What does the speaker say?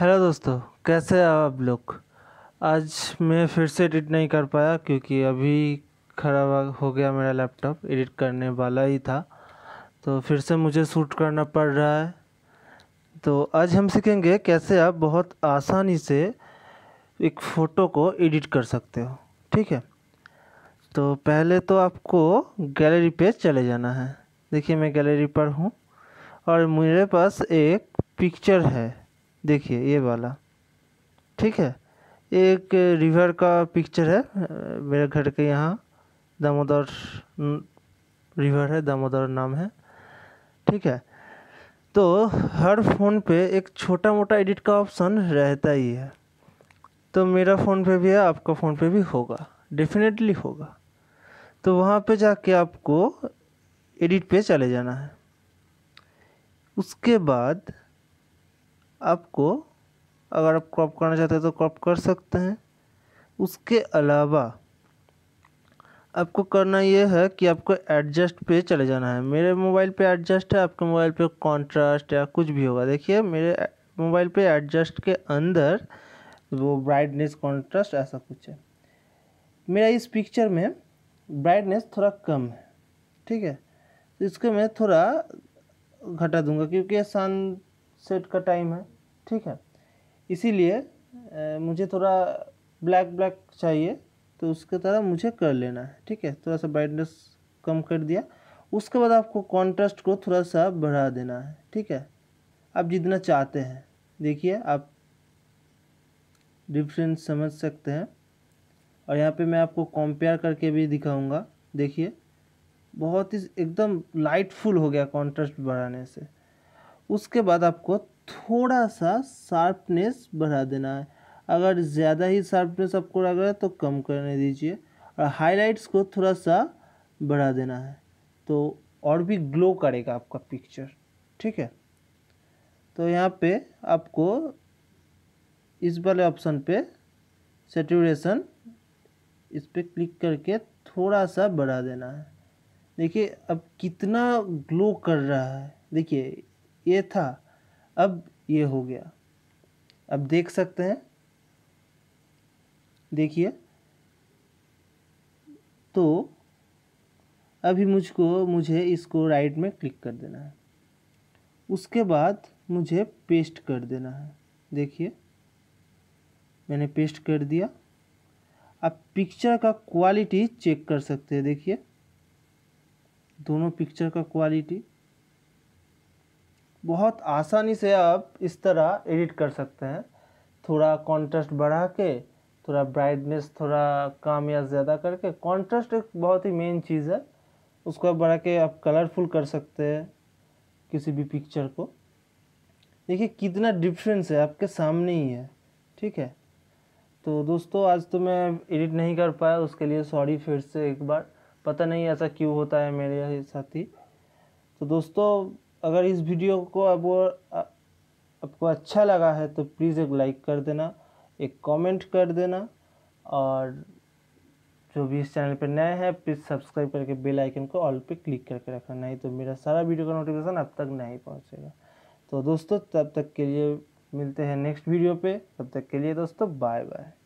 hello दोस्तों कैसे हैं आप लोग आज मैं फिर से एडिट नहीं कर पाया क्योंकि अभी ख़राब हो गया मेरा लैपटॉप एडिट करने वाला ही था तो फिर से मुझे शूट करना पड़ रहा है तो आज हम सीखेंगे कैसे आप बहुत आसानी से एक फ़ोटो को एडिट कर सकते हो ठीक है तो पहले तो आपको गैलरी पे चले जाना है देखिए मैं गैलरी पर हूँ और मेरे पास एक पिक्चर है देखिए ये वाला ठीक है एक रिवर का पिक्चर है मेरे घर के यहाँ दामोदर रिवर है दामोदर नाम है ठीक है तो हर फ़ोन पे एक छोटा मोटा एडिट का ऑप्शन रहता ही है तो मेरा फ़ोन पे भी है आपका फ़ोन पे भी होगा डेफिनेटली होगा तो वहाँ पे जाके आपको एडिट पे चले जाना है उसके बाद आपको अगर आप क्रॉप करना चाहते हैं तो क्रॉप कर सकते हैं उसके अलावा आपको करना यह है कि आपको एडजस्ट पे चले जाना है मेरे मोबाइल पे एडजस्ट है आपके मोबाइल पे कंट्रास्ट या कुछ भी होगा देखिए मेरे मोबाइल पे एडजस्ट के अंदर वो ब्राइटनेस कंट्रास्ट ऐसा कुछ है मेरा इस पिक्चर में ब्राइटनेस थोड़ा कम है ठीक है तो इसको मैं थोड़ा घटा दूंगा क्योंकि सनसेट का टाइम है ठीक है इसीलिए मुझे थोड़ा ब्लैक ब्लैक चाहिए तो उसके तरह मुझे कर लेना है ठीक है थोड़ा सा ब्राइटनेस कम कर दिया उसके बाद आपको कॉन्ट्रास्ट को थोड़ा सा बढ़ा देना है ठीक है आप जितना चाहते हैं देखिए आप डिफरेंस समझ सकते हैं और यहाँ पे मैं आपको कंपेयर करके भी दिखाऊंगा देखिए बहुत ही एकदम लाइटफुल हो गया कॉन्ट्रास्ट बढ़ाने से उसके बाद आपको थोड़ा सा शार्पनेस बढ़ा देना है अगर ज़्यादा ही शार्पनेस आपको लग रहा है तो कम करने दीजिए और हाईलाइट्स को थोड़ा सा बढ़ा देना है तो और भी ग्लो करेगा आपका पिक्चर ठीक है तो यहाँ पे आपको इस वाले ऑप्शन पे सेटूरेशन इस पर क्लिक करके थोड़ा सा बढ़ा देना है देखिए अब कितना ग्लो कर रहा है देखिए ये था अब ये हो गया अब देख सकते हैं देखिए तो अभी मुझको मुझे इसको राइट में क्लिक कर देना है उसके बाद मुझे पेस्ट कर देना है देखिए मैंने पेस्ट कर दिया आप पिक्चर का क्वालिटी चेक कर सकते हैं देखिए दोनों पिक्चर का क्वालिटी बहुत आसानी से आप इस तरह एडिट कर सकते हैं थोड़ा कॉन्ट्रास्ट बढ़ा के थोड़ा ब्राइटनेस थोड़ा कम या ज़्यादा करके कॉन्ट्रास्ट एक बहुत ही मेन चीज़ है उसको आप बढ़ा के आप कलरफुल कर सकते हैं किसी भी पिक्चर को देखिए कितना डिफरेंस है आपके सामने ही है ठीक है तो दोस्तों आज तो मैं एडिट नहीं कर पाया उसके लिए सॉरी फिर से एक बार पता नहीं ऐसा क्यों होता है मेरे साथ ही तो दोस्तों अगर इस वीडियो को अब आपको अच्छा लगा है तो प्लीज़ एक लाइक कर देना एक कमेंट कर देना और जो भी इस चैनल पर नए हैं प्लीज़ सब्सक्राइब करके बेल आइकन को ऑल पे क्लिक करके रखना नहीं तो मेरा सारा वीडियो का नोटिफिकेशन अब तक नहीं पहुंचेगा तो दोस्तों तब तक के लिए मिलते हैं नेक्स्ट वीडियो पे तब तक के लिए दोस्तों बाय बाय